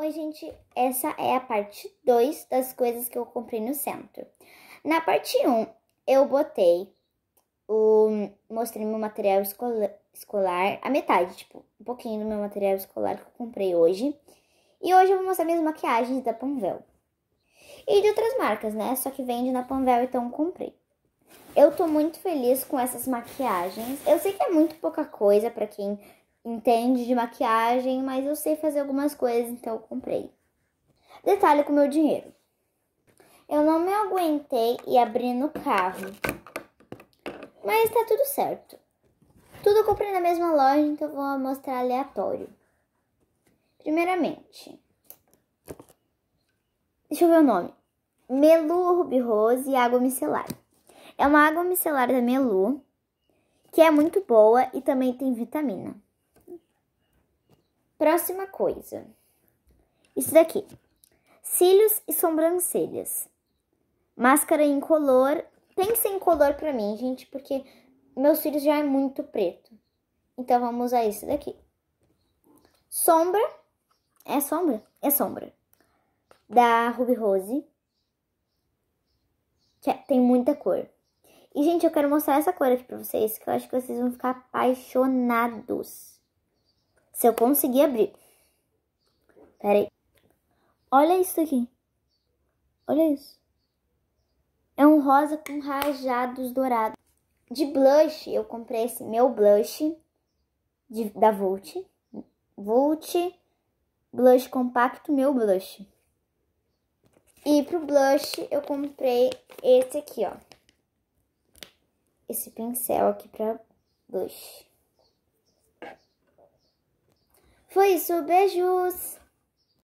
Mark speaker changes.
Speaker 1: Oi, gente, essa é a parte 2 das coisas que eu comprei no centro. Na parte 1, um, eu botei o. Mostrei meu material escola, escolar, a metade, tipo, um pouquinho do meu material escolar que eu comprei hoje. E hoje eu vou mostrar minhas maquiagens da Panvel. E de outras marcas, né? Só que vende na Panvel, então comprei. Eu tô muito feliz com essas maquiagens. Eu sei que é muito pouca coisa para quem entende de maquiagem, mas eu sei fazer algumas coisas, então eu comprei. Detalhe com o meu dinheiro. Eu não me aguentei e abri no carro. Mas tá tudo certo. Tudo eu comprei na mesma loja, então eu vou mostrar aleatório. Primeiramente, deixa eu ver o nome. Melu Ruby Rose e Água Micelar. É uma água micelar da Melu, que é muito boa e também tem vitamina. Próxima coisa. Isso daqui. Cílios e sobrancelhas. Máscara incolor. Pensa em color pra mim, gente, porque meus cílios já é muito preto. Então, vamos usar isso daqui. Sombra. É sombra? É sombra. Da Ruby Rose. Que é, tem muita cor. E, gente, eu quero mostrar essa cor aqui pra vocês, que eu acho que vocês vão ficar apaixonados. Se eu conseguir abrir. Peraí. Olha isso aqui. Olha isso. É um rosa com rajados dourados. De blush, eu comprei esse meu blush de, da Volt. Volt Blush Compacto, meu blush. E pro blush, eu comprei esse aqui, ó. Esse pincel aqui pra blush. Foi isso, beijos!